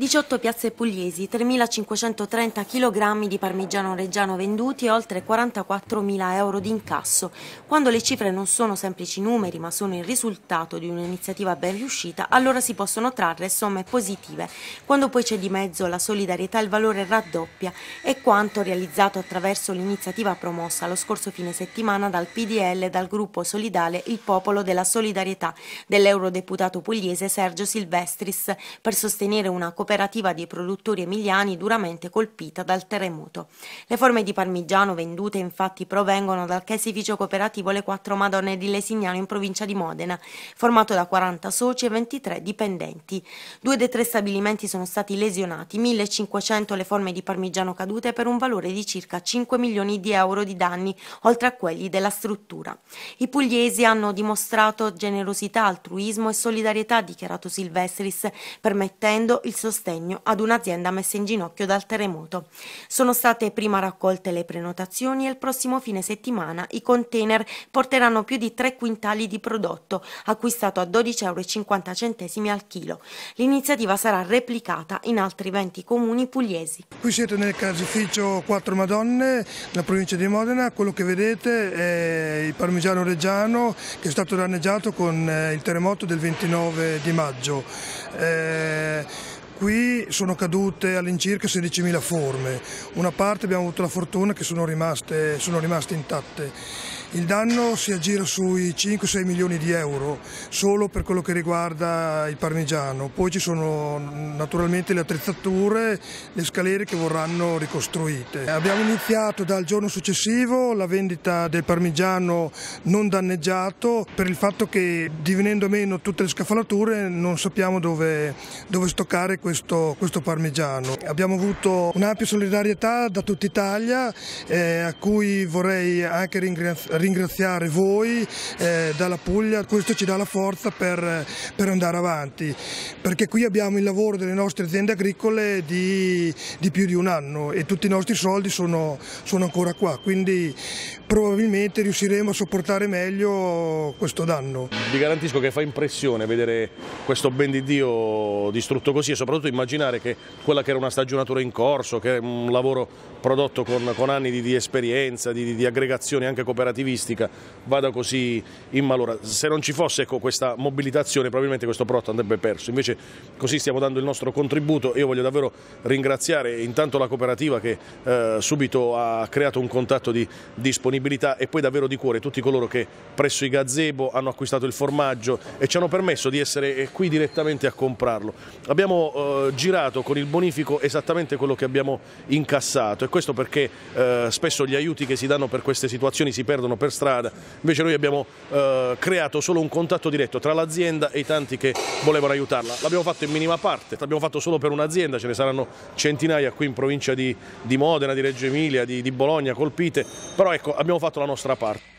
18 piazze pugliesi, 3.530 kg di parmigiano reggiano venduti e oltre 44.000 euro di incasso, quando le cifre non sono semplici numeri ma sono il risultato di un'iniziativa ben riuscita, allora si possono trarre somme positive, quando poi c'è di mezzo la solidarietà il valore raddoppia e quanto realizzato attraverso l'iniziativa promossa lo scorso fine settimana dal PDL e dal gruppo solidale Il Popolo della Solidarietà dell'eurodeputato pugliese Sergio Silvestris per sostenere una cooperazione cooperativa dei produttori emiliani duramente colpita dal terremoto. Le forme di parmigiano vendute infatti provengono dal caseificio cooperativo Le Quattro Madonne di Lesignano in provincia di Modena, formato da 40 soci e 23 dipendenti. Due dei tre stabilimenti sono stati lesionati, 1500 le forme di parmigiano cadute per un valore di circa 5 milioni di euro di danni, oltre a quelli della struttura. I pugliesi hanno dimostrato generosità, altruismo e solidarietà, dichiarato Silvestris, permettendo il sostegno sostegno ad un'azienda messa in ginocchio dal terremoto. Sono state prima raccolte le prenotazioni e il prossimo fine settimana i container porteranno più di 3 quintali di prodotto, acquistato a 12,50 euro al chilo. L'iniziativa sarà replicata in altri 20 comuni pugliesi. Qui siete nel caseificio Quattro Madonne, nella provincia di Modena, quello che vedete è il parmigiano reggiano che è stato danneggiato con eh, il terremoto del 29 di maggio. Eh sono cadute all'incirca 16.000 forme, una parte abbiamo avuto la fortuna che sono rimaste, sono rimaste intatte. Il danno si aggira sui 5-6 milioni di euro solo per quello che riguarda il parmigiano, poi ci sono naturalmente le attrezzature, le scalere che vorranno ricostruite. Abbiamo iniziato dal giorno successivo la vendita del parmigiano non danneggiato per il fatto che divenendo meno tutte le scafalature non sappiamo dove, dove stoccare questo, questo parmigiano. Abbiamo avuto un'ampia solidarietà da tutta Italia eh, a cui vorrei anche ringraziare voi eh, dalla Puglia, questo ci dà la forza per, per, andare avanti, perché qui abbiamo il lavoro delle nostre aziende agricole di, di più di un anno e tutti i nostri soldi sono, sono ancora qua, quindi probabilmente riusciremo a sopportare meglio questo danno. Vi garantisco che fa impressione vedere questo ben di Dio distrutto così e soprattutto immaginare pensare che quella che era una stagionatura in corso, che è un lavoro prodotto con, con anni di, di esperienza, di, di, aggregazione anche cooperativistica, vada così in malora. Se non ci fosse ecco, questa mobilitazione probabilmente questo prodotto andrebbe perso, invece così stiamo dando il nostro contributo. Io voglio davvero ringraziare intanto la cooperativa che eh, subito ha creato un contatto di disponibilità e poi davvero di cuore tutti coloro che presso i gazebo hanno acquistato il formaggio e ci hanno permesso di essere eh, qui direttamente a comprarlo. Abbiamo eh, girato dato con il bonifico esattamente quello che abbiamo incassato e questo perché eh, spesso gli aiuti che si danno per queste situazioni si perdono per strada, invece noi abbiamo eh, creato solo un contatto diretto tra l'azienda e i tanti che volevano aiutarla. L'abbiamo fatto in minima parte, l'abbiamo fatto solo per un'azienda, ce ne saranno centinaia qui in provincia di, di Modena, di Reggio Emilia, di, di Bologna colpite, però ecco abbiamo fatto la nostra parte.